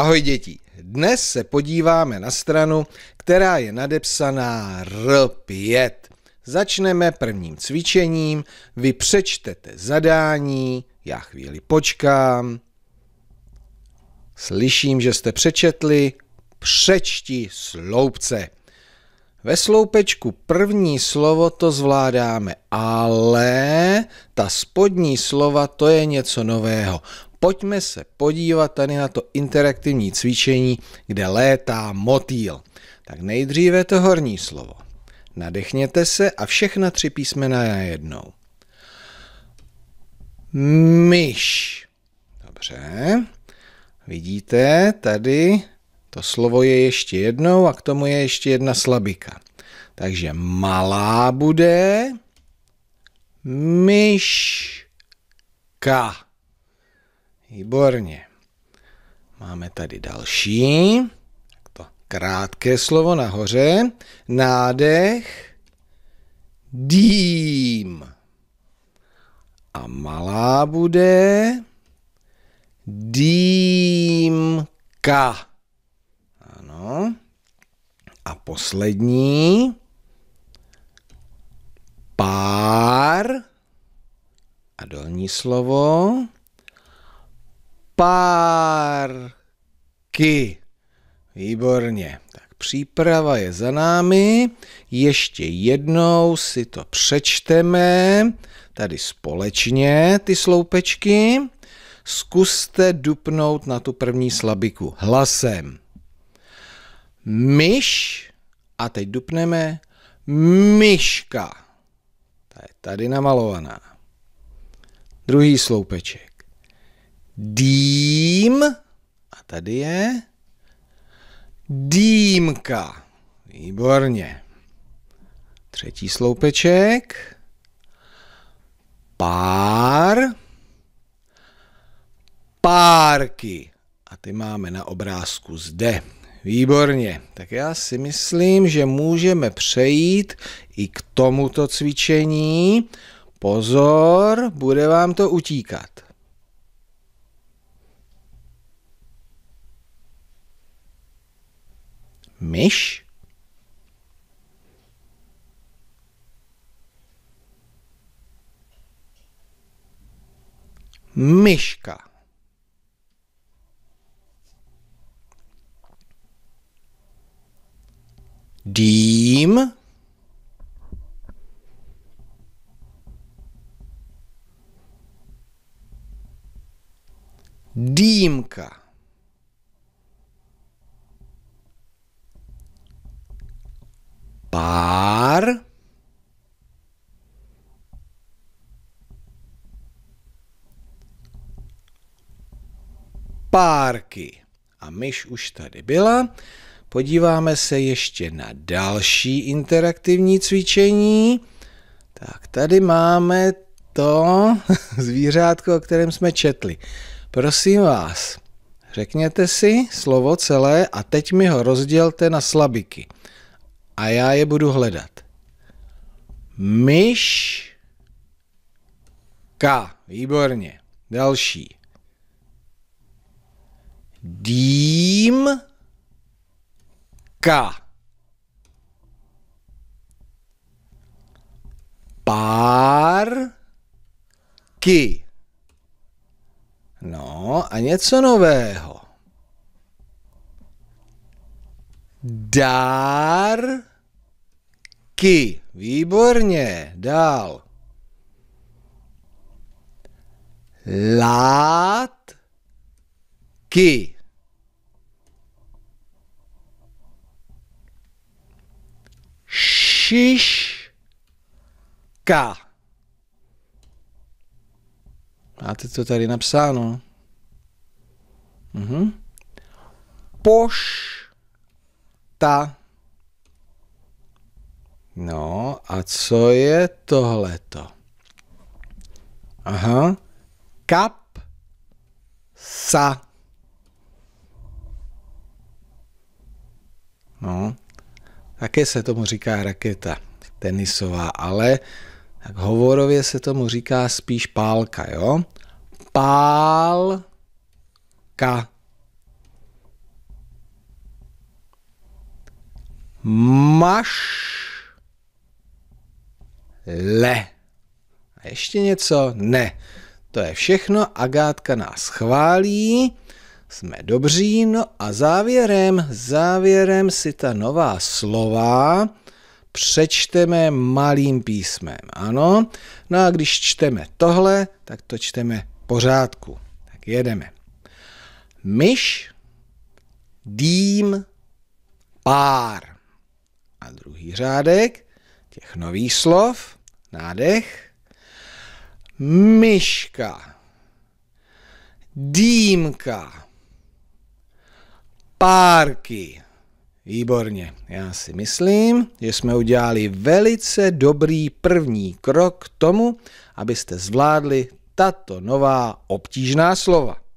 Ahoj děti, dnes se podíváme na stranu, která je nadepsaná R5. Začneme prvním cvičením, vy přečtete zadání, já chvíli počkám. Slyším, že jste přečetli, přečti sloupce. Ve sloupečku první slovo to zvládáme, ale ta spodní slova to je něco nového pojďme se podívat tady na to interaktivní cvičení, kde létá motýl. Tak nejdříve to horní slovo. Nadechněte se a všechna tři písmena jednou. Myš. Dobře. Vidíte, tady to slovo je ještě jednou a k tomu je ještě jedna slabika. Takže malá bude myška. Výborně. Máme tady další. To krátké slovo nahoře. Nádech. Dým. A malá bude dýmka. Ano. A poslední pár a dolní slovo párky. Výborně. Tak příprava je za námi. Ještě jednou si to přečteme. Tady společně ty sloupečky. Zkuste dupnout na tu první slabiku hlasem. Myš a teď dupneme myška. Ta je tady namalovaná. Druhý sloupeček dým, a tady je dýmka. Výborně. Třetí sloupeček, pár, párky. A ty máme na obrázku zde. Výborně, tak já si myslím, že můžeme přejít i k tomuto cvičení. Pozor, bude vám to utíkat. myš? Myška. Dým. Dýmka. pár párky. A myš už tady byla. Podíváme se ještě na další interaktivní cvičení. Tak tady máme to zvířátko, o kterém jsme četli. Prosím vás, řekněte si slovo celé a teď mi ho rozdělte na slabiky a já je budu hledat. Myš. K. Výborně. Další. Dím. K. Pár. Ky. No a něco nového. Dárky. Výborně. Dál. Látky. Šiška. Máte to tady napsáno. Mhm. Poš ta. No a co je tohleto? Aha. Kap sa. No, také se tomu říká raketa tenisová, ale tak hovorově se tomu říká spíš pálka, jo? Pálka. Maš. Le. A ještě něco? Ne. To je všechno. Agátka nás chválí. Jsme dobří. No a závěrem, závěrem si ta nová slova přečteme malým písmem. Ano? No a když čteme tohle, tak to čteme pořádku. Tak jedeme. Myš, dým, pár a druhý řádek těch nových slov, nádech, myška, dýmka, párky. Výborně, já si myslím, že jsme udělali velice dobrý první krok k tomu, abyste zvládli tato nová obtížná slova.